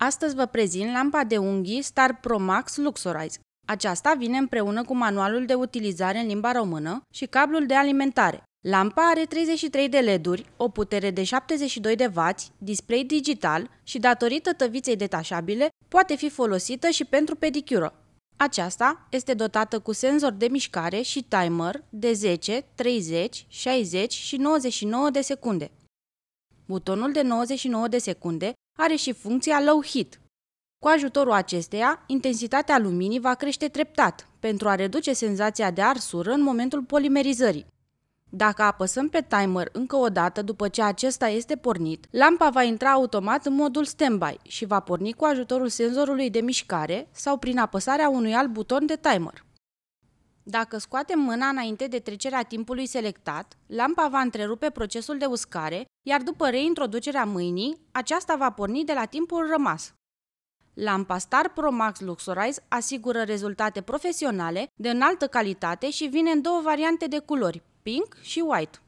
Astăzi vă prezint lampa de unghii Star Pro Max Luxorize. Aceasta vine împreună cu manualul de utilizare în limba română și cablul de alimentare. Lampa are 33 de LED-uri, o putere de 72 de W, display digital și datorită tăviței detașabile poate fi folosită și pentru pedicură. Aceasta este dotată cu senzor de mișcare și timer de 10, 30, 60 și 99 de secunde. Butonul de 99 de secunde are și funcția Low Heat. Cu ajutorul acesteia, intensitatea luminii va crește treptat pentru a reduce senzația de arsură în momentul polimerizării. Dacă apăsăm pe timer încă o dată după ce acesta este pornit, lampa va intra automat în modul standby și va porni cu ajutorul senzorului de mișcare sau prin apăsarea unui alt buton de timer. Dacă scoatem mâna înainte de trecerea timpului selectat, lampa va întrerupe procesul de uscare, iar după reintroducerea mâinii, aceasta va porni de la timpul rămas. Lampa Star Pro Max Luxorize asigură rezultate profesionale de înaltă calitate și vine în două variante de culori, pink și white.